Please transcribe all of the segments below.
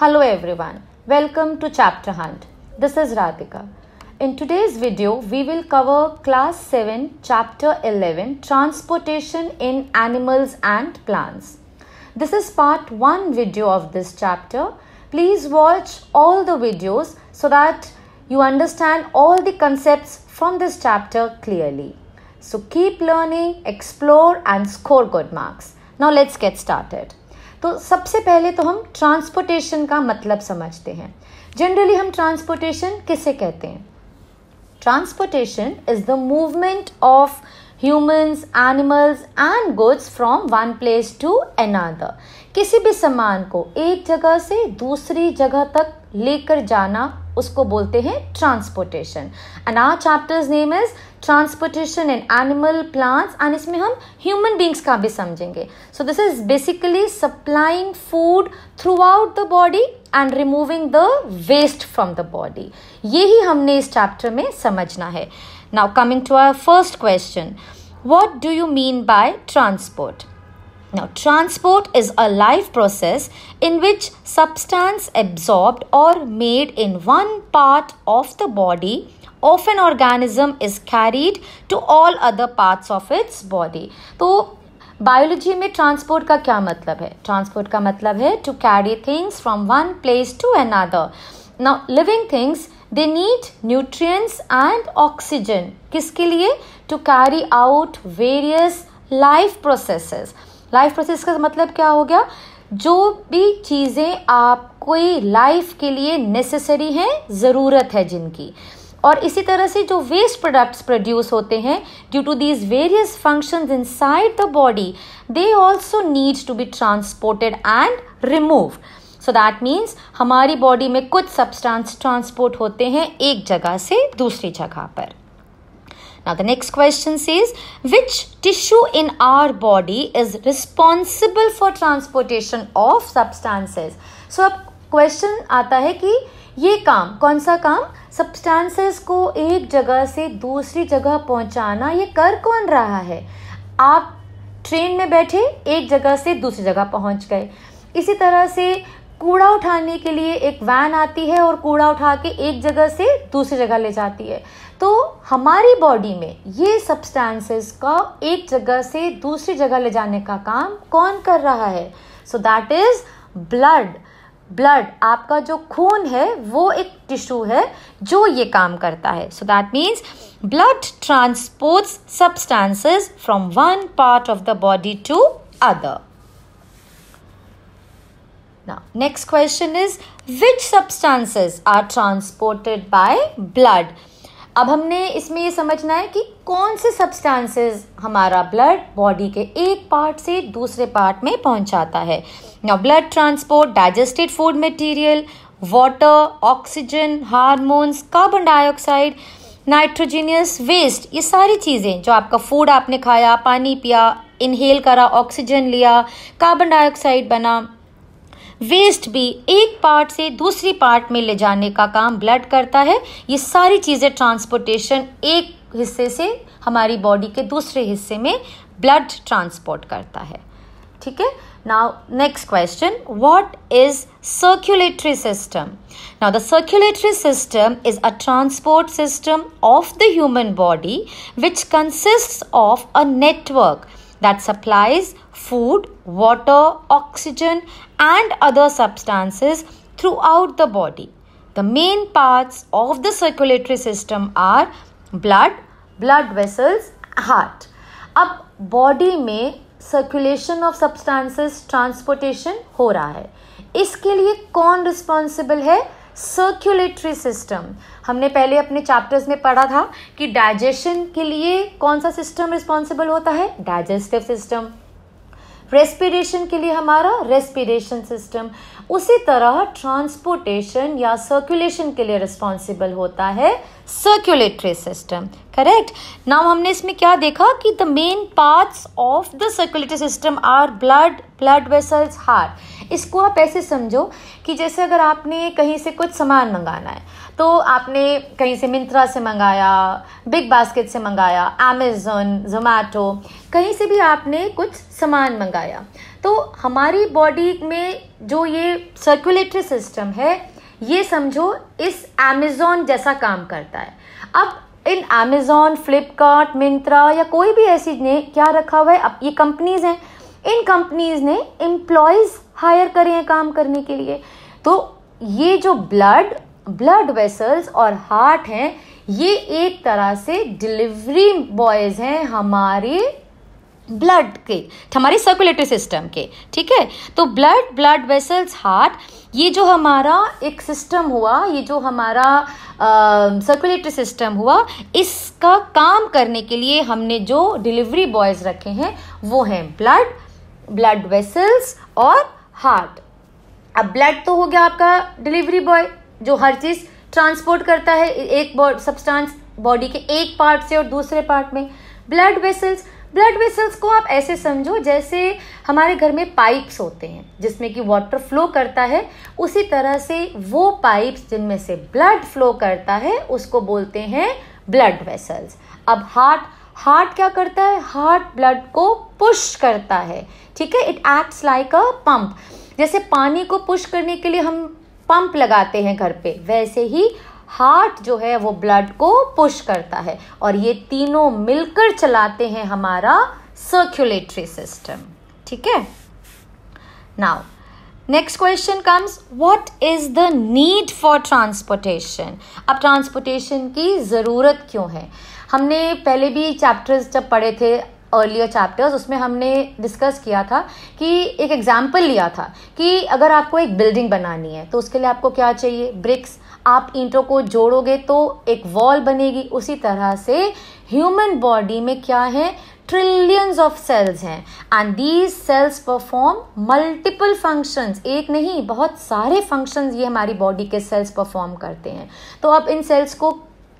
Hello everyone, welcome to Chapter Hunt. This is Radhika. In today's video, we will cover Class 7, Chapter 11 Transportation in Animals and Plants. This is part 1 video of this chapter. Please watch all the videos so that you understand all the concepts from this chapter clearly. So keep learning, explore, and score good marks. Now let's get started. तो सबसे पहले तो हम transportation का मतलब समझते हैं generally हम ट्रांसपोर्टेशन किसे कहते हैं transportation is the movement of humans animals and goods from one place to another किसी भी सामान को एक जगह से दूसरी जगह तक लेकर जाना उसको बोलते हैं transportation and our chapter's name is transportation in animal plants and इसमें हम ह्यूमन बींग्स का भी समझेंगे so this is basically supplying food throughout the body and removing the waste from the body ये ही हमने इस चैप्टर में समझना है now coming to our first question what do you mean by transport Now, transport is a life process in which substance absorbed or made in one part of the body of an organism is carried to all other parts of its body. So, biology mein transport ka kya matlab hai? Transport ka matlab hai to carry things from one place to another. Now, living things, they need nutrients and oxygen. Kiske liye? To carry out various life processes. Life process का मतलब क्या हो गया जो भी चीज़ें आप कोई लाइफ के लिए नेसेसरी हैं ज़रूरत है जिनकी और इसी तरह से जो वेस्ट प्रोडक्ट्स प्रोड्यूस होते हैं due to these various function inside the body they also needs to be transported and remove so that means हमारी बॉडी में कुछ सब्सटेंस ट्रांसपोर्ट होते हैं एक जगह से दूसरी जगह पर Now, the next question says which tissue in our body is responsible for transportation of substances? So, अब question आता है कि ये काम कौन सा काम substances को एक जगह से दूसरी जगह पहुंचाना ये कर कौन रहा है आप ट्रेन में बैठे एक जगह से दूसरी जगह पहुंच गए इसी तरह से कूड़ा उठाने के लिए एक वैन आती है और कूड़ा उठा के एक जगह से दूसरी जगह ले जाती है तो हमारी बॉडी में ये सब्सटेंसेस का एक जगह से दूसरी जगह ले जाने का काम कौन कर रहा है so that is blood blood आपका जो खून है वो एक टिश्यू है जो ये काम करता है so that means blood transports substances from one part of the body to other next question is which which are transported by blood अब हमने इसमें ये समझना है कि कौन से सब्सटेंसेस हमारा ब्लड बॉडी के एक पार्ट से दूसरे पार्ट में पहुंचाता है ना blood transport digested food material water oxygen hormones carbon dioxide nitrogenous waste ये सारी चीज़ें जो आपका फूड आपने खाया पानी पिया इनहेल करा ऑक्सीजन लिया कार्बन डाइऑक्साइड बना वेस्ट भी एक पार्ट से दूसरी पार्ट में ले जाने का काम ब्लड करता है ये सारी चीज़ें ट्रांसपोर्टेशन एक हिस्से से हमारी बॉडी के दूसरे हिस्से में ब्लड ट्रांसपोर्ट करता है ठीक है now next question what is circulatory system now the circulatory system is a transport system of the human body which consist of a network that supplies food, water, oxygen, and other substances throughout the body. The main parts of the circulatory system are blood, blood vessels, heart. अब body में circulation of substances transportation हो रहा है इसके लिए कौन responsible है circulatory system हमने पहले अपने चैप्टर्स में पढ़ा था कि डाइजेशन के लिए कौन सा सिस्टम रिस्पॉन्सिबल होता है डाइजेस्टिव सिस्टम रेस्पिरेशन के लिए हमारा रेस्पिरेशन सिस्टम उसी तरह ट्रांसपोर्टेशन या सर्कुलेशन के लिए रिस्पॉन्सिबल होता है सर्कुलेटरी सिस्टम करेक्ट नाउ हमने इसमें क्या देखा कि the main parts of the circulatory system are blood blood vessels heart इसको आप ऐसे समझो कि जैसे अगर आपने कहीं से कुछ सामान मंगाना है तो आपने कहीं से मिंत्रा से मंगाया बिग बास्केट से मंगाया अमेज़ोन जोमेटो कहीं से भी आपने कुछ सामान मंगाया तो हमारी बॉडी में जो ये सर्कुलेटरी सिस्टम है ये समझो इस अमेज़ोन जैसा काम करता है अब इन अमेज़ोन फ्लिपकार्ट मिंत्रा या कोई भी ऐसी ने क्या रखा हुआ है अब ये कंपनीज़ हैं इन कंपनीज़ ने एम्प्लॉयज़ हायर करे हैं काम करने के लिए तो ये जो ब्लड ब्लड वेसल्स और हार्ट हैं ये एक तरह से डिलीवरी बॉयज़ हैं हमारे ब्लड के हमारे सर्कुलेटरी सिस्टम के ठीक है तो ब्लड ब्लड वेसल्स हार्ट ये जो हमारा एक सिस्टम हुआ ये जो हमारा सर्कुलेटरी सिस्टम हुआ इसका काम करने के लिए हमने जो डिलीवरी बॉयज़ रखे हैं वो हैं ब्लड ब्लड वेसल्स और हार्ट अब ब्लड तो हो गया आपका डिलीवरी बॉय जो हर चीज़ ट्रांसपोर्ट करता है एक सब्सटेंस बॉडी के एक पार्ट से और दूसरे पार्ट में ब्लड वेसल्स ब्लड वेसल्स को आप ऐसे समझो जैसे हमारे घर में पाइप्स होते हैं जिसमें कि वाटर फ्लो करता है उसी तरह से वो पाइप्स जिनमें से ब्लड फ्लो करता है उसको बोलते हैं ब्लड वेसल्स अब हार्ट हार्ट क्या करता है हार्ट ब्लड को पुश करता है ठीक है it acts like a pump जैसे पानी को पुश करने के लिए हम पंप लगाते हैं घर पे वैसे ही हार्ट जो है वो ब्लड को पुश करता है और ये तीनों मिलकर चलाते हैं हमारा सर्कुलेटरी सिस्टम ठीक है now next question comes what is the need for transportation अब ट्रांसपोर्टेशन की ज़रूरत क्यों है हमने पहले भी चैप्टर्स जब पढ़े थे अर्लियर चैप्टर्स उसमें हमने डिस्कस किया था कि एक एग्जाम्पल लिया था कि अगर आपको एक बिल्डिंग बनानी है तो उसके लिए आपको क्या चाहिए ब्रिक्स आप ईंटों को जोड़ोगे तो एक वॉल बनेगी उसी तरह से ह्यूमन बॉडी में क्या है ट्रिलियंस ऑफ सेल्स हैं and these cells perform multiple functions एक नहीं बहुत सारे फंक्शंस ये हमारी बॉडी के सेल्स परफॉर्म करते हैं तो आप इन सेल्स को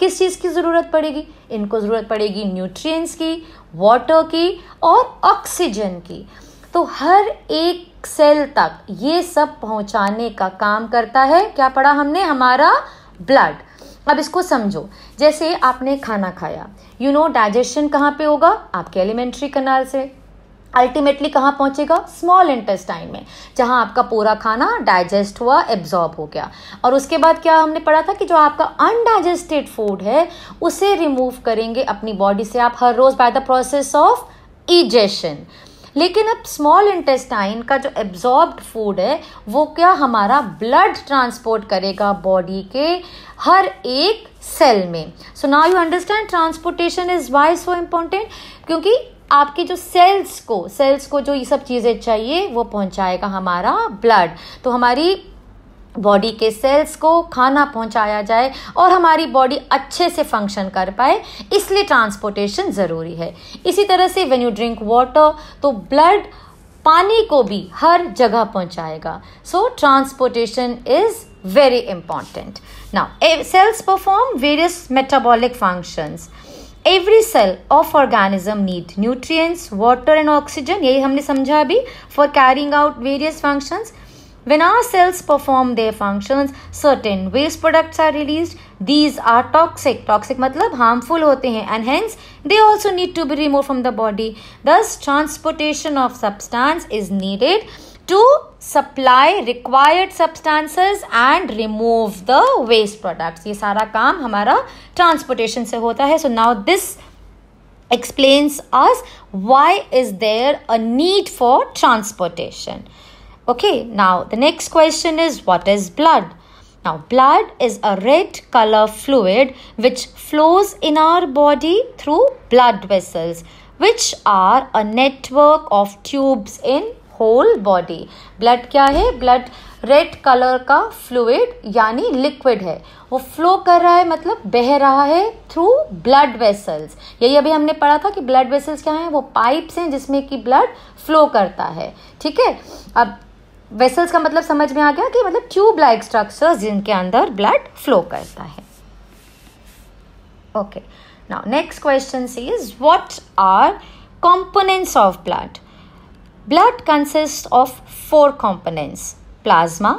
किस चीज़ की ज़रूरत पड़ेगी इनको ज़रूरत पड़ेगी न्यूट्रिएंट्स की वाटर की और ऑक्सीजन की तो हर एक सेल तक ये सब पहुंचाने का काम करता है क्या पढ़ा हमने हमारा ब्लड अब इसको समझो जैसे आपने खाना खाया यू नो डाइजेशन कहाँ पे होगा आपके एलिमेंट्री कनाल से अल्टीमेटली कहाँ पहुँचेगा स्मॉल इंटेस्टाइन में जहाँ आपका पूरा खाना डाइजेस्ट हुआ एब्जॉर्ब हो गया और उसके बाद क्या हमने पढ़ा था कि जो आपका अनडाइजेस्टेड फूड है उसे रिमूव करेंगे अपनी बॉडी से आप हर रोज़ by the process of ingestion लेकिन अब स्मॉल इंटेस्टाइन का जो एब्जॉर्ब फूड है वो क्या हमारा ब्लड ट्रांसपोर्ट करेगा बॉडी के हर एक सेल में so now you understand transportation is why so important क्योंकि आपके जो सेल्स को सेल्स को जो ये सब चीज़ें चाहिए वो पहुंचाएगा हमारा ब्लड तो हमारी बॉडी के सेल्स को खाना पहुंचाया जाए और हमारी बॉडी अच्छे से फंक्शन कर पाए इसलिए ट्रांसपोर्टेशन ज़रूरी है इसी तरह से वेन यू ड्रिंक वाटर तो ब्लड पानी को भी हर जगह पहुंचाएगा so transportation is very important now cells perform various metabolic functions every cell of organism need nutrients water and oxygen यही हमने समझा अभी for carrying out various functions When our cells perform their functions, certain waste products are released. These are toxic. Toxic मतलब harmful होते हैं and hence they also need to be removed from the body. Thus, transportation of substance is needed. to supply required substances and remove the waste products ये सारा काम हमारा transportation से होता है so now this explains us why is there a need for transportation okay now the next question is what is blood now blood is a red color fluid which flows in our body through blood vessels which are a network of tubes in whole body blood क्या है blood red colour का fluid यानी liquid है वो flow कर रहा है मतलब बह रहा है थ्रू ब्लड वेसल्स यही अभी हमने पढ़ा था कि ब्लड वेसल्स क्या हैं वो पाइप्स हैं जिसमें कि ब्लड फ्लो करता है ठीक है अब वेसल्स का मतलब समझ में आ गया कि मतलब ट्यूब लाइक स्ट्रक्चर जिनके अंदर ब्लड फ्लो करता है okay now next question is what are components of blood blood consist of four components plasma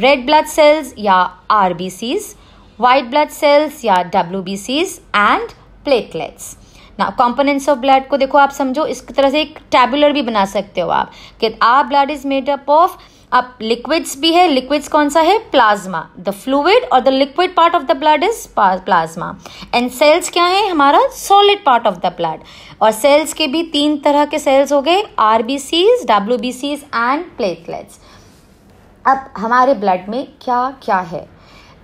red blood cells या R B Cs white blood cells या W B Cs and platelets ना components of blood को देखो आप समझो इस तरह से एक टैबुलर भी बना सकते हो आप कि our blood is made up of अब लिक्विड्स भी है लिक्विड्स कौन सा है प्लाज्मा द फ्लूड और the liquid part of the blood is plasma and cells क्या है हमारा solid part of the blood और सेल्स के भी तीन तरह के सेल्स हो गए R B Cs W B Cs and platelets अब हमारे ब्लड में क्या क्या है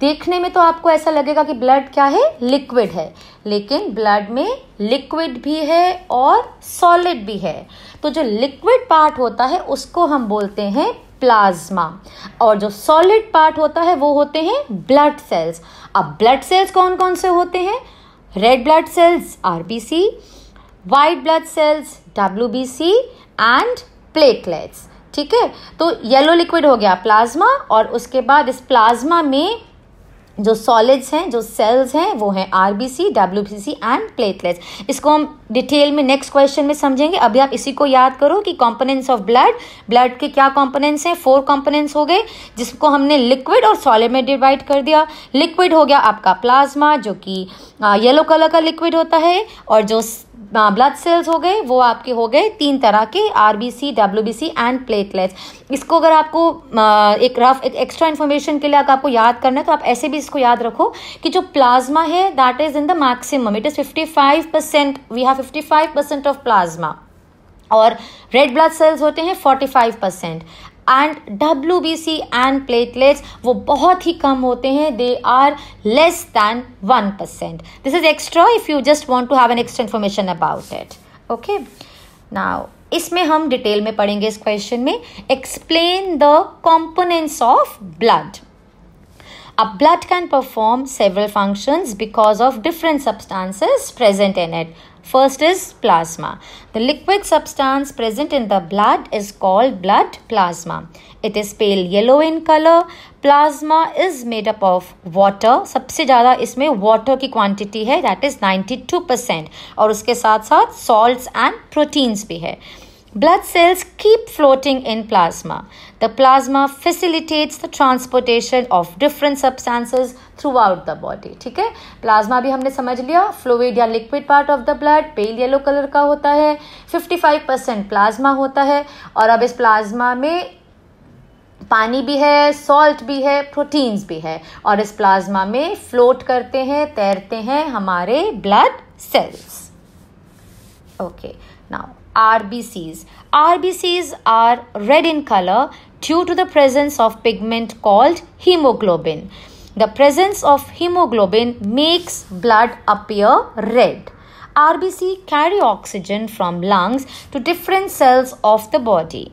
देखने में तो आपको ऐसा लगेगा कि ब्लड क्या है लिक्विड है लेकिन ब्लड में लिक्विड भी है और सॉलिड भी है तो जो लिक्विड पार्ट होता है उसको हम बोलते हैं प्लाज्मा और जो सॉलिड पार्ट होता है वो होते हैं ब्लड सेल्स अब ब्लड सेल्स कौन कौन से होते हैं red blood cells RBC white blood cells C and platelets ठीक है तो येलो लिक्विड हो गया प्लाज्मा और उसके बाद इस प्लाज्मा में जो सॉलिड्स हैं जो सेल्स हैं वो हैं R B C W B C and platelets इसको हम डिटेल में नेक्स्ट क्वेश्चन में समझेंगे अभी आप इसी को याद करो कि कॉम्पोनेंट्स ऑफ ब्लड ब्लड के क्या कॉम्पोनेंट्स हैं फोर कॉम्पोनेंट्स हो गए जिसको हमने लिक्विड और सॉलिड में डिवाइड कर दिया लिक्विड हो गया आपका प्लाज्मा जो कि येलो कलर का लिक्विड होता है और जो ब्लड हाँ, सेल्स हो गए वो आपके हो गए तीन तरह के R B C W B C and platelets इसको अगर आपको एक रफ एक एक्स्ट्रा इन्फॉर्मेशन के लिए अगर आपको याद करना है तो आप ऐसे भी इसको याद रखो कि जो प्लाज्मा है that is in the maximum it is fifty five percent we have fifty five percent of plasma और रेड ब्लड सेल्स होते हैं forty five percent and W B C and platelets वो बहुत ही कम होते हैं they are less than one percent this is extra if you just want to have an extra information about it okay now इसमें हम detail में पढ़ेंगे इस क्वेश्चन में explain the components of blood a blood can perform several functions because of different substances present in it First is plasma. The liquid substance present in the blood is called blood plasma. It is pale yellow in color. Plasma is made up of water. sabse ज़्यादा isme water ki quantity hai that is 92% aur uske sath sath salts and proteins bhi hai Blood cells keep floating in plasma. The plasma facilitates the transportation of different substances throughout the body ठीक है plasma भी हमने समझ लिया fluid या liquid part of the blood pale yellow color का होता है 55 परसेंट प्लाज्मा होता है और अब इस प्लाज्मा में पानी भी है सॉल्ट भी है प्रोटीन्स भी है और इस प्लाज्मा में फ्लोट करते हैं तैरते हैं हमारे blood cells okay now RBCs. RBCs are red in color due to the presence of pigment called hemoglobin. The presence of hemoglobin makes blood appear red. RBC carry oxygen from lungs to different cells of the body.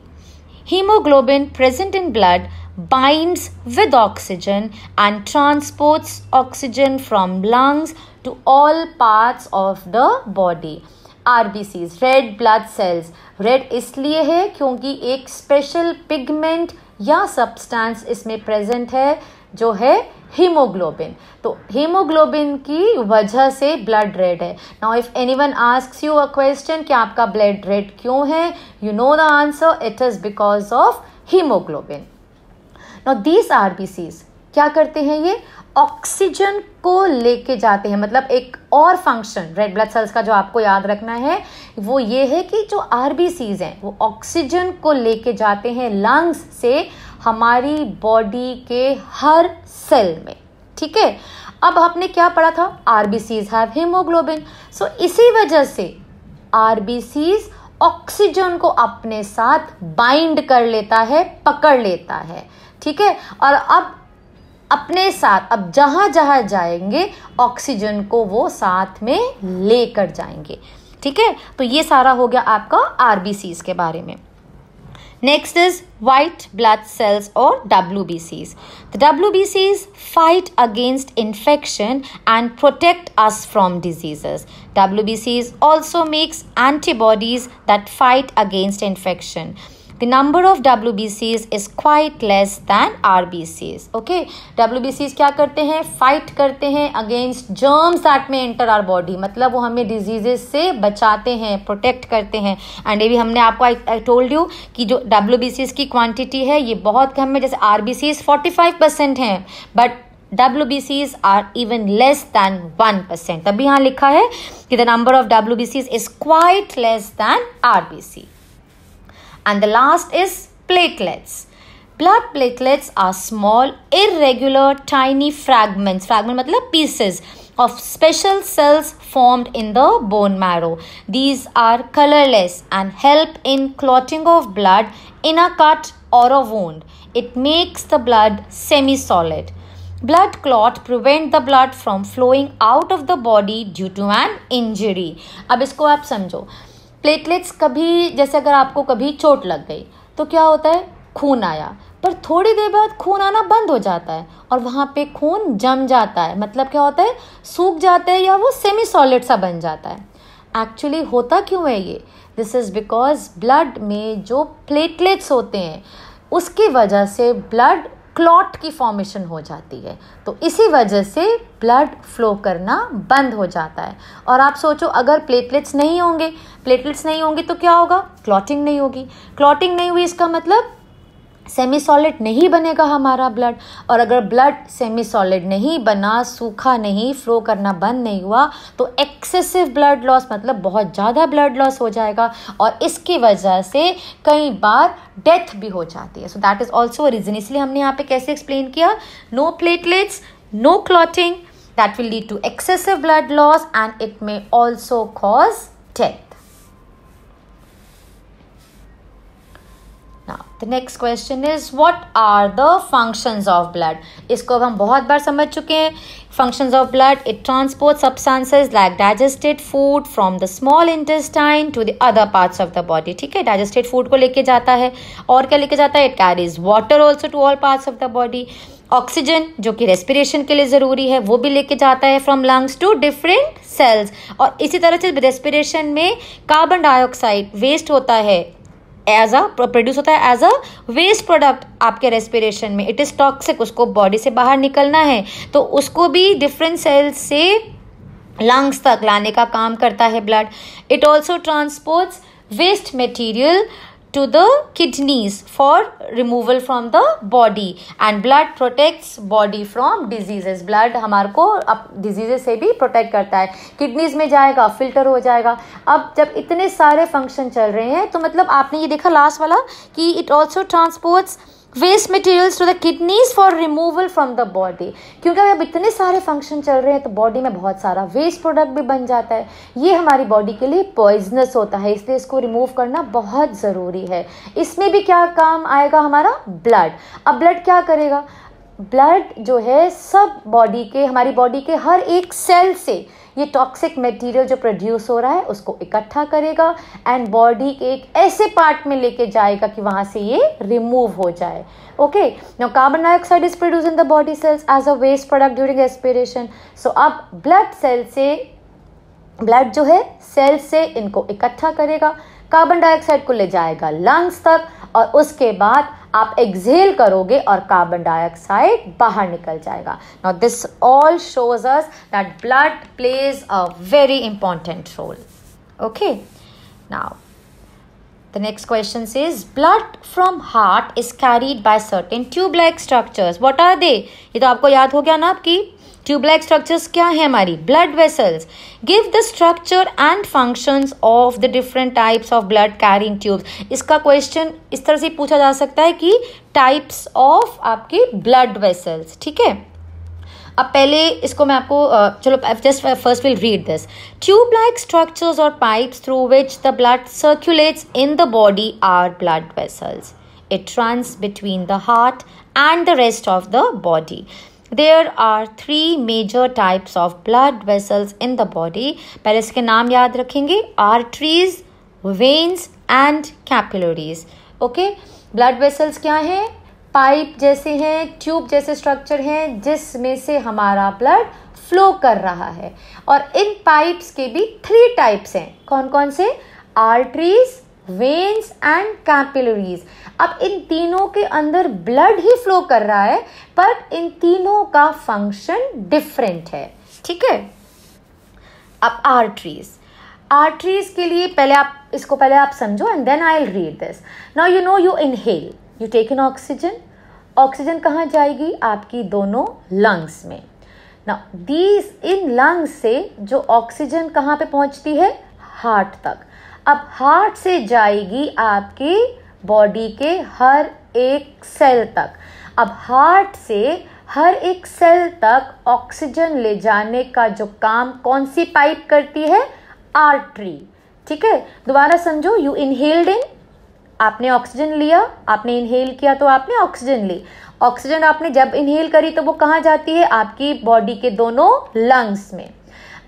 Hemoglobin present in blood binds with oxygen and transports oxygen from lungs to all parts of the body. RBC red blood cells red इसलिए है क्योंकि एक special pigment या substance इसमें present है जो है haemoglobin तो हीमोग्लोबिन की वजह से ब्लड रेड है now if anyone asks you a question कि आपका ब्लड रेड क्यों है you know the answer it is because of haemoglobin now these R B Cs क्या करते हैं ये ऑक्सीजन को लेके जाते हैं मतलब एक और फंक्शन रेड ब्लड सेल्स का जो आपको याद रखना है वो ये है कि जो आर हैं वो ऑक्सीजन को लेके जाते हैं लंग्स से हमारी बॉडी के हर सेल में ठीक है अब आपने क्या पढ़ा था R B Cs have haemoglobin so इसी वजह से आर ऑक्सीजन को अपने साथ बाइंड कर लेता है पकड़ लेता है ठीक है और अब अपने साथ अब जहां जहां जाएंगे ऑक्सीजन को वो साथ में लेकर जाएंगे ठीक है तो ये सारा हो गया आपका आरबीसी के बारे में next is white blood cells और W B Cs W B Cs fight against infection and protect us from diseases W B Cs also makes antibodies that fight against infection the number of WBCs is quite less than RBCs. Okay, WBCs क्या करते हैं fight करते हैं against germs that में enter our body मतलब वो हमें diseases से बचाते हैं प्रोटेक्ट करते हैं एंड ये भी हमने आपको आई टोल्ड यू कि जो डब्ल्यू की क्वांटिटी है ये बहुत कम है जैसे R B Cs forty five percent हैं but W B Cs are even less than one percent तभी यहाँ लिखा है कि the number of W B Cs is quite less than R B C And the last is platelets. Blood platelets are small, irregular, tiny fragments. Fragment means pieces of special cells formed in the bone marrow. These are colorless and help in clotting of blood in a cut or a wound. It makes the blood semi-solid. Blood clot prevent the blood from flowing out of the body due to an injury. अब इसको आप समझो platelets कभी जैसे अगर आपको कभी चोट लग गई तो क्या होता है खून आया पर थोड़ी देर बाद खून आना बंद हो जाता है और वहाँ पे खून जम जाता है मतलब क्या होता है सूख जाता है या वो सेमी सॉलिड सा बन जाता है एक्चुअली होता क्यों है ये दिस इज़ बिकॉज ब्लड में जो प्लेटलेट्स होते हैं उसकी वजह से ब्लड क्लॉट की फॉर्मेशन हो जाती है तो इसी वजह से ब्लड फ्लो करना बंद हो जाता है और आप सोचो अगर प्लेटलेट्स नहीं होंगे प्लेटलेट्स नहीं होंगे तो क्या होगा क्लॉटिंग नहीं होगी क्लॉटिंग नहीं हुई इसका मतलब सेमी सॉलिड नहीं बनेगा हमारा ब्लड और अगर ब्लड सेमी सॉलिड नहीं बना सूखा नहीं फ्लो करना बंद नहीं हुआ तो एक्सेसिव ब्लड लॉस मतलब बहुत ज़्यादा ब्लड लॉस हो जाएगा और इसकी वजह से कई बार डेथ भी हो जाती है so that is also reason इसलिए हमने यहाँ पे कैसे एक्सप्लेन किया no platelets no clotting that will lead to excessive blood loss and it may also cause death Now the next question is what are the functions of blood इसको अब हम बहुत बार समझ चुके हैं functions of blood. It transports substances like digested food from the small intestine to the other parts of the body ठीक है digested food को लेके जाता है और क्या लेके जाता है it carries water also to all parts of the body oxygen जो कि रेस्पिरेशन के लिए ज़रूरी है वो भी लेके जाता है from lungs to different cells और इसी तरह से रेस्पिरेशन में कार्बन डाइऑक्साइड वेस्ट होता है एज अ प्रोड्यूस होता है एज अ वेस्ट प्रोडक्ट आपके रेस्पिरेशन में इट इज़ टॉक्सिक उसको बॉडी से बाहर निकलना है तो उसको भी डिफरेंट सेल्स से लंग्स तक लाने का काम करता है blood it also transports waste material to the kidneys for removal from the body and blood protects body from diseases blood हमारे को अब diseases से भी protect करता है kidneys में जाएगा filter हो जाएगा अब जब इतने सारे function चल रहे हैं तो मतलब आपने ये देखा last वाला कि it also transports waste materials to the kidneys for removal from the body क्योंकि अब इतने सारे फंक्शन चल रहे हैं तो बॉडी में बहुत सारा वेस्ट प्रोडक्ट भी बन जाता है ये हमारी बॉडी के लिए पॉइजनस होता है इसलिए इसको रिमूव करना बहुत ज़रूरी है इसमें भी क्या काम आएगा हमारा ब्लड अब ब्लड क्या करेगा ब्लड जो है सब बॉडी के हमारी बॉडी के हर एक सेल से ये टॉक्सिक मटेरियल जो प्रोड्यूस हो रहा है उसको इकट्ठा करेगा एंड बॉडी के एक ऐसे पार्ट में लेके जाएगा कि वहाँ से ये रिमूव हो जाए okay no carbon dioxide is produce in the body cells as a waste product during aspiration so अब ब्लड सेल से ब्लड जो है सेल से इनको इकट्ठा करेगा कार्बन डाइऑक्साइड को ले जाएगा लंग्स तक और उसके बाद आप एक्सहेल करोगे और कार्बन डाइऑक्साइड बाहर निकल जाएगा now this all shows us that blood plays a very important role okay now The next question says blood from heart is carried by certain tube like structures. What are they? ये तो आपको याद हो गया ना आपकी tubelike structures क्या है हमारी blood vessels give the structure and functions of the different types of blood carrying tubes इसका क्वेश्चन इस तरह से पूछा जा सकता है कि टाइप्स ऑफ आपके ब्लड वेसल्स ठीक है अब पहले इसको मैं आपको चलो just first will read this tube like structures और pipes through which the blood circulates in the body are blood vessels it trans between the heart and the rest of the body there are three major types of blood vessels in the body पहले इसके नाम याद रखेंगे arteries veins and capillaries okay blood vessels क्या हैं pipe जैसे हैं tube जैसे स्ट्रक्चर हैं जिसमें से हमारा ब्लड फ्लो कर रहा है और इन पाइप्स के भी थ्री टाइप्स हैं कौन कौन से आर्टरीज वेन्स एंड कैपिलरीज अब इन तीनों के अंदर ब्लड ही फ्लो कर रहा है पर इन तीनों का फंक्शन डिफरेंट है ठीक है अब आर्टरीज आर्टरीज के लिए पहले आप इसको पहले आप समझो and then I read this now you know you inhale you take in oxygen oxygen कहाँ जाएगी आपकी दोनों लंग्स में ना दीज इन लंग्स से जो ऑक्सीजन कहाँ पे पहुँचती है हार्ट तक अब हार्ट से जाएगी आपकी बॉडी के हर एक सेल तक अब हार्ट से हर एक सेल तक ऑक्सीजन ले जाने का जो काम कौन सी पाइप करती है आर्टरी ठीक है दोबारा समझो यू इनहेल्ड इन आपने ऑक्सीजन लिया आपने इनहेल किया तो आपने ऑक्सीजन ली ऑक्सीजन आपने जब इनहेल करी तो वो कहाँ जाती है आपकी बॉडी के दोनों लंग्स में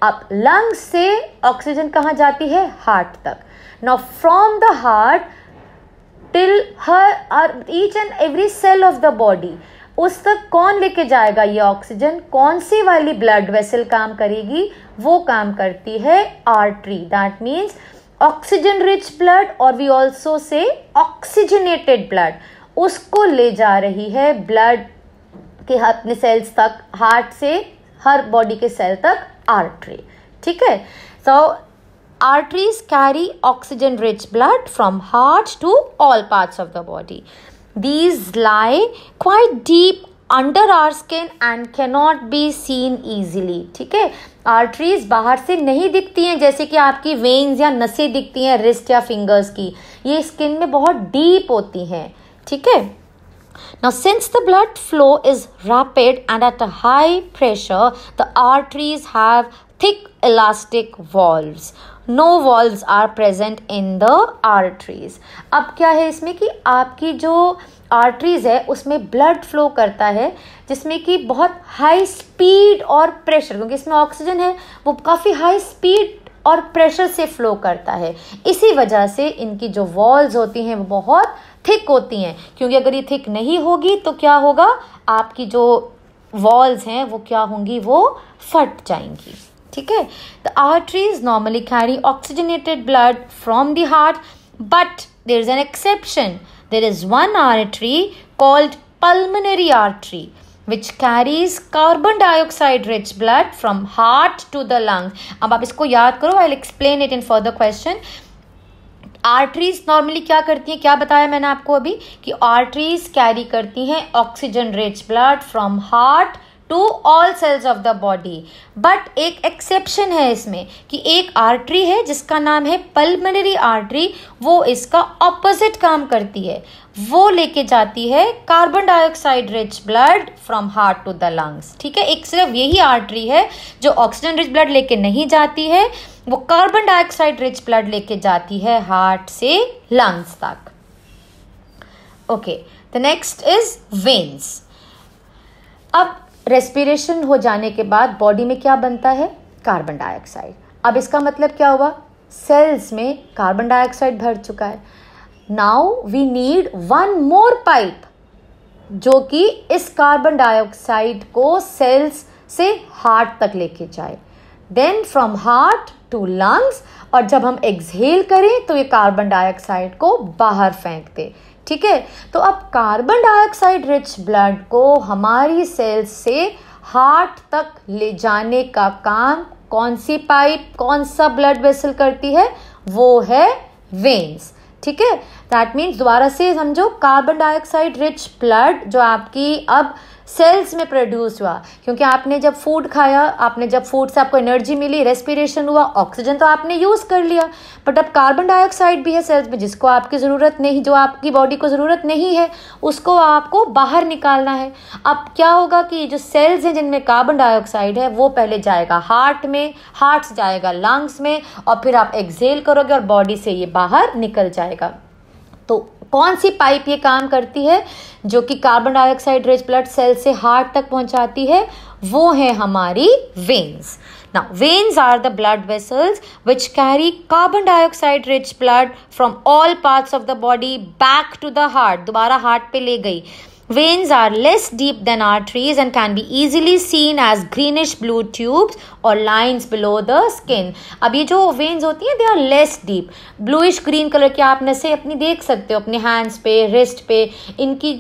अब लंग्स से ऑक्सीजन कहाँ जाती है हार्ट तक Now, from the heart till her are each and every cell of the body. उस तक कौन लेके जाएगा ये ऑक्सीजन कौन सी वाली ब्लड वेसल काम करेगी वो काम करती है artery that means oxygen rich blood और we also say oxygenated blood उसको ले जा रही है ब्लड के अपने सेल्स तक हार्ट से हर बॉडी के सेल तक आर्टरी ठीक है सो arteries carry oxygen rich blood from heart to all parts of the body these lie quite deep under our skin and cannot be seen easily ठीक है आर्टरीज बाहर से नहीं दिखती हैं जैसे कि आपकी वेन्स या नसें दिखती हैं रिस्ट या फिंगर्स की ये स्किन में बहुत डीप होती हैं ठीक है Now, since the blood flow is rapid and at a high pressure, the arteries have thick elastic valves. No walls are present in the arteries अब क्या है इसमें कि आपकी जो आर्टरीज है उसमें ब्लड फ्लो करता है जिसमें कि बहुत हाई स्पीड और प्रेशर क्योंकि इसमें ऑक्सीजन है वो काफ़ी हाई स्पीड और प्रेशर से फ्लो करता है इसी वजह से इनकी जो वॉल्स होती हैं वो बहुत थिक होती हैं क्योंकि अगर ये थिक नहीं होगी तो क्या होगा आपकी जो वॉल्स हैं वो क्या होंगी वो फट जाएंगी ठीक है the arteries normally carry oxygenated blood from the heart but there is an exception there is one artery called pulmonary artery which carries carbon dioxide rich blood from heart to the lungs अब आप इसको याद करो I explain it in further question arteries normally क्या करती हैं क्या बताया मैंने आपको अभी कि आर्टरीज कैरी करती हैं oxygen rich blood from heart to all cells of the body but एक एक्सेप्शन है इसमें कि एक आर्टरी है जिसका नाम है पल्मनरी आर्टरी वो इसका ऑपोजिट काम करती है वो लेके जाती है carbon dioxide rich blood from heart to the lungs ठीक है एक सिर्फ यही आर्टरी है जो ऑक्सीजन रिच ब्लड लेके नहीं जाती है वो कार्बन डाइऑक्साइड रिच ब्लड लेके जाती है हार्ट से लंग्स तक okay the next is veins अब रेस्पिरेशन हो जाने के बाद बॉडी में क्या बनता है कार्बन डाइऑक्साइड अब इसका मतलब क्या हुआ सेल्स में कार्बन डाइऑक्साइड भर चुका है now we need one more pipe जो कि इस कार्बन डाइऑक्साइड को सेल्स से हार्ट तक लेके जाए then from heart to lungs और जब हम एक्सहेल करें तो ये कार्बन डाइऑक्साइड को बाहर फेंक दे ठीक है तो अब कार्बन डाइऑक्साइड रिच ब्लड को हमारी सेल से हार्ट तक ले जाने का काम कौन सी पाइप कौन सा ब्लड वेसल करती है वो है वेन्स ठीक है दैट मीन्स दोबारा से समझो कार्बन डाइऑक्साइड रिच ब्लड जो आपकी अब सेल्स में प्रोड्यूस हुआ क्योंकि आपने जब फूड खाया आपने जब फूड से आपको एनर्जी मिली रेस्पिरेशन हुआ ऑक्सीजन तो आपने यूज़ कर लिया बट अब कार्बन डाइऑक्साइड भी है सेल्स में जिसको आपकी ज़रूरत नहीं जो आपकी बॉडी को ज़रूरत नहीं है उसको आपको बाहर निकालना है अब क्या होगा कि जो सेल्स हैं जिनमें कार्बन डाइऑक्साइड है वो पहले जाएगा हार्ट में हार्ट जाएगा लंग्स में और फिर आप एक्सेल करोगे और बॉडी से ये बाहर निकल जाएगा कौन सी पाइप ये काम करती है जो कि carbon dioxide rich blood cell से हार्ट तक पहुंचाती है वो है हमारी veins now veins are the blood vessels which carry carbon dioxide rich blood from all parts of the body back to the heart दोबारा हार्ट पे ले गई Veins are less deep than arteries and can be easily seen as greenish blue tubes or lines below the skin. ab ye jo veins hoti hain they are less deep bluish green color ki aap nase apni dekh sakte ho apne hands pe wrist pe inki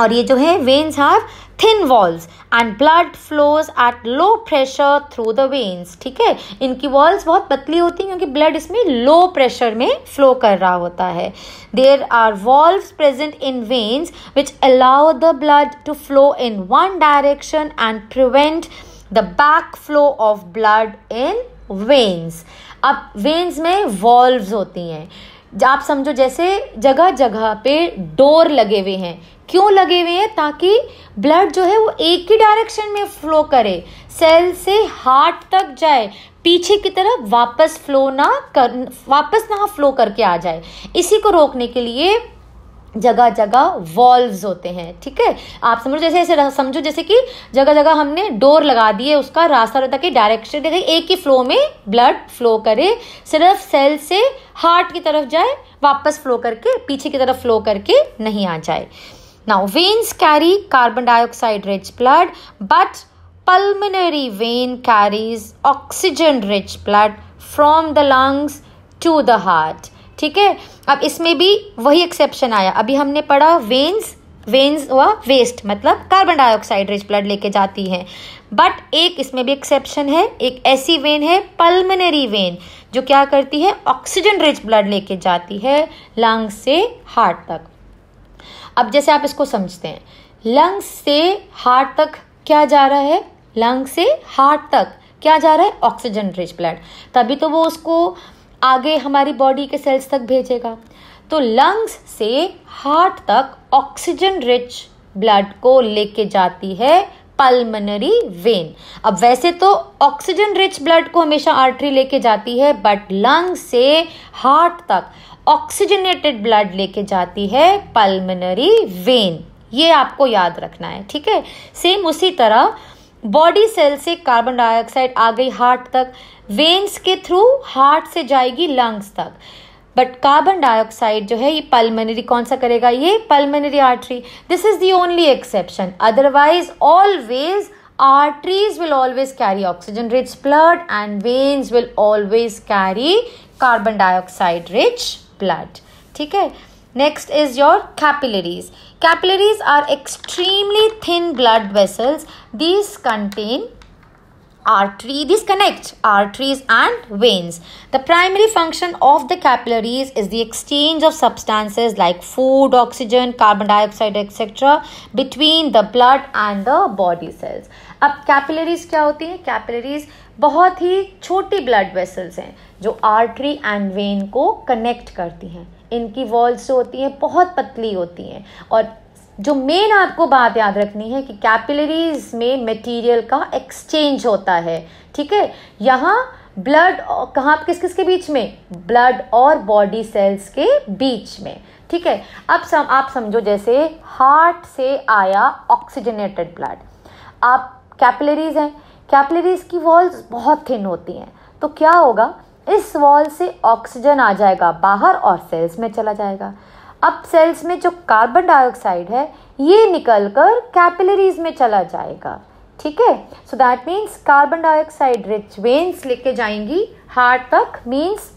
और ये जो है veins have thin walls and blood flows at low pressure through the veins ठीक है इनकी walls बहुत पतली होती हैं क्योंकि ब्लड इसमें लो प्रेशर में फ्लो कर रहा होता है there are valve present in veins which allow the blood to flow in one direction and prevent the back flow of blood in veins अब वेन्स में वॉल्व होती हैं आप समझो जैसे जगह जगह पे डोर लगे हुए हैं क्यों लगे हुए हैं ताकि ब्लड जो है वो एक ही डायरेक्शन में फ्लो करे सेल से हार्ट तक जाए पीछे की तरफ वापस फ्लो ना कर वापस ना फ्लो करके आ जाए इसी को रोकने के लिए जगह जगह वॉल्व्स होते हैं ठीक है आप समझो जैसे ऐसे समझो जैसे कि जगह जगह हमने डोर लगा दिए उसका रास्ता रहता कि डायरेक्शन देखिए एक ही फ्लो में ब्लड फ्लो करे सिर्फ सेल से हार्ट की तरफ जाए वापस फ्लो करके पीछे की तरफ फ्लो करके नहीं आ जाए Now, veins carry carbon dioxide rich blood, but pulmonary vein carries oxygen rich blood from the lungs to the heart. ठीक है अब इसमें भी वही एक्सेप्शन आया अभी हमने पढ़ा वेन्स वेन्स व वेस्ट मतलब कार्बन डाइऑक्साइड रिच ब्लड लेके जाती है बट एक इसमें भी एक्सेप्शन है एक ऐसी वेन है पल्मनरी वेन जो क्या करती है ऑक्सीजन रिच ब्लड लेके जाती है लंग्स से हार्ट तक अब जैसे आप इसको समझते हैं लंग्स से हार्ट तक क्या जा रहा है लंग से हार्ट तक क्या जा रहा है ऑक्सीजन रिच ब्लड तभी तो वो उसको आगे हमारी बॉडी के सेल्स तक भेजेगा तो लंग्स से हार्ट तक ऑक्सीजन रिच ब्लड को लेके जाती है पल्मनरी वेन अब वैसे तो ऑक्सीजन रिच ब्लड को हमेशा आर्टरी लेके जाती है बट लंग से हार्ट तक ऑक्सीजनेटेड ब्लड लेके जाती है पल्मनरी वेन ये आपको याद रखना है ठीक है सेम उसी तरह बॉडी सेल से कार्बन डाइऑक्साइड आ गई हार्ट तक वेन्स के थ्रू हार्ट से जाएगी लंग्स तक बट कार्बन डाइऑक्साइड जो है ये पल्मोनरी कौन सा करेगा ये pulmonary artery this is the only exception otherwise always arteries will always carry oxygen rich blood and veins will always carry carbon dioxide rich blood Okay. Next is your capillaries. Capillaries are extremely thin blood vessels. These contain contain artery this connect arteries and veins the primary function of the capillaries is the exchange of substances like food oxygen carbon dioxide etc between the blood and the body cells अब capillaries क्या होती हैं capillaries बहुत ही छोटी blood vessels हैं जो artery and vein को connect करती हैं इनकी वॉल्स जो होती हैं बहुत पतली होती हैं और जो मेन आपको बात याद रखनी है कि कैपिलरीज में मटेरियल का एक्सचेंज होता है ठीक है यहाँ ब्लड कहाँ किस किस के बीच में ब्लड और बॉडी सेल्स के बीच में ठीक है अब सम, आप समझो जैसे हार्ट से आया ऑक्सीजनेटेड ब्लड आप कैपिलरीज हैं कैपलेरीज की वॉल्स बहुत थिन होती हैं तो क्या होगा इस वॉल से ऑक्सीजन आ जाएगा बाहर और सेल्स में चला जाएगा अब सेल्स में जो कार्बन डाइऑक्साइड है ये निकल कर कैपिलरीज में चला जाएगा ठीक है so that means carbon dioxide rich veins लेके जाएंगी हार्ट तक मीन्स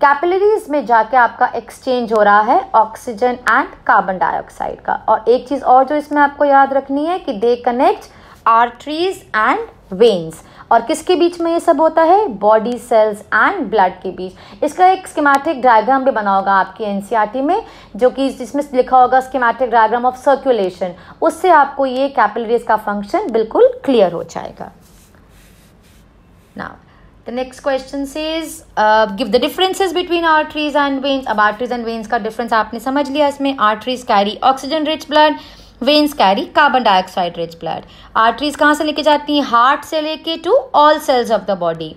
कैपिलरीज में जाके आपका एक्सचेंज हो रहा है ऑक्सीजन एंड कार्बन डाइऑक्साइड का और एक चीज़ और जो इसमें आपको याद रखनी है कि they connect arteries and veins और किसके बीच में ये सब होता है बॉडी सेल्स एंड ब्लड के बीच इसका एक स्कीमेटिक डायग्राम भी बना होगा आपके एनसीईआरटी e में जो कि जिसमें लिखा होगा स्कीमेटिक डायग्राम ऑफ सर्कुलेशन उससे आपको ये कैपिलरीज का फंक्शन बिल्कुल क्लियर हो जाएगा now the next question is give the differences between arteries and veins अब आर्टरीज एंड वेन्स का डिफरेंस आपने समझ लिया इसमें arteries carry oxygen rich blood veins carry carbon dioxide rich blood arteries कहाँ से लेके जाती हैं हार्ट से लेके to all cells of the body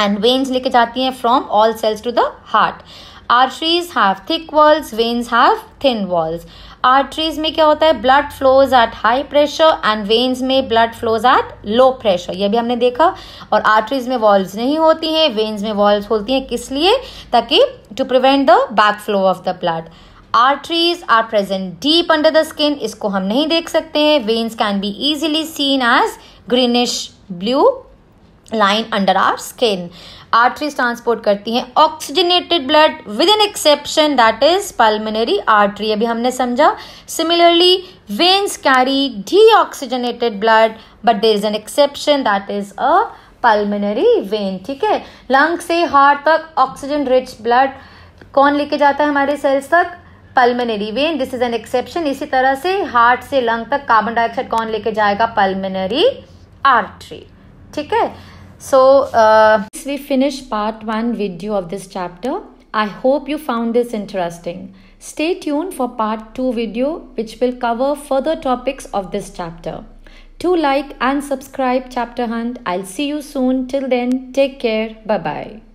and veins लेके जाती हैं from all cells to the heart arteries have thick walls veins have thin walls arteries में क्या होता है blood flows at high pressure and veins में blood flows at low pressure ये भी हमने देखा और आर्टरीज में वॉल्व नहीं होती हैं वेन्स में वॉल्व होती हैं किस लिए ताकि to prevent the back flow of the blood arteries are present deep under the skin इसको हम नहीं देख सकते हैं veins can be easily seen as greenish blue line under our skin arteries transport करती हैं oxygenated blood with an exception that is pulmonary artery अभी हमने समझा similarly veins carry deoxygenated blood but there is an exception that is a pulmonary vein ठीक है lung से heart तक oxygen rich blood कौन लेके जाता है हमारे सेल्स तक pulmonary vein this is an exception इसी तरह से हार्ट से लंग तक कार्बन डाइऑक्साइड कौन लेके जाएगा पल्मनरी आर्ट्री ठीक है so we finish part one video of this chapter I hope you found this interesting stay tune for part two video which will cover further topics of this chapter to like and subscribe chapter हंड I see you soon till then take care bye bye